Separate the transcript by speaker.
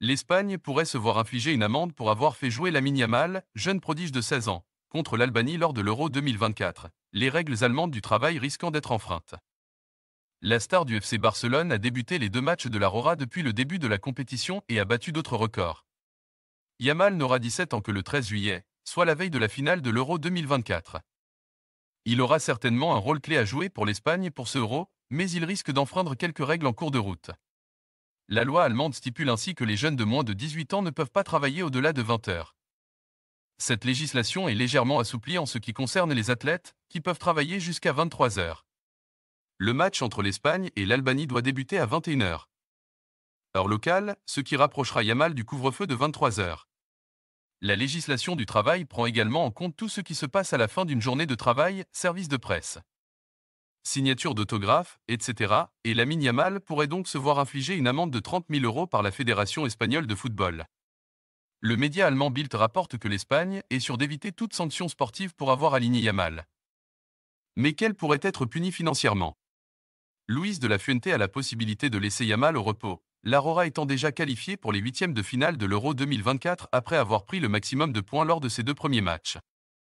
Speaker 1: L'Espagne pourrait se voir infliger une amende pour avoir fait jouer Lamine Yamal, jeune prodige de 16 ans, contre l'Albanie lors de l'Euro 2024, les règles allemandes du travail risquant d'être enfreintes. La star du FC Barcelone a débuté les deux matchs de la Rora depuis le début de la compétition et a battu d'autres records. Yamal n'aura 17 ans que le 13 juillet, soit la veille de la finale de l'Euro 2024. Il aura certainement un rôle clé à jouer pour l'Espagne pour ce Euro, mais il risque d'enfreindre quelques règles en cours de route. La loi allemande stipule ainsi que les jeunes de moins de 18 ans ne peuvent pas travailler au-delà de 20 heures. Cette législation est légèrement assouplie en ce qui concerne les athlètes, qui peuvent travailler jusqu'à 23 heures. Le match entre l'Espagne et l'Albanie doit débuter à 21 heures. Heure locale, ce qui rapprochera Yamal du couvre-feu de 23 heures. La législation du travail prend également en compte tout ce qui se passe à la fin d'une journée de travail, service de presse signature d'autographe, etc. Et Lamine Yamal pourrait donc se voir infliger une amende de 30 000 euros par la Fédération espagnole de football. Le média allemand Bild rapporte que l'Espagne est sûre d'éviter toute sanction sportive pour avoir aligné Yamal. Mais qu'elle pourrait être punie financièrement Luis de la Fuente a la possibilité de laisser Yamal au repos, l'Aurora étant déjà qualifiée pour les huitièmes de finale de l'Euro 2024 après avoir pris le maximum de points lors de ses deux premiers matchs.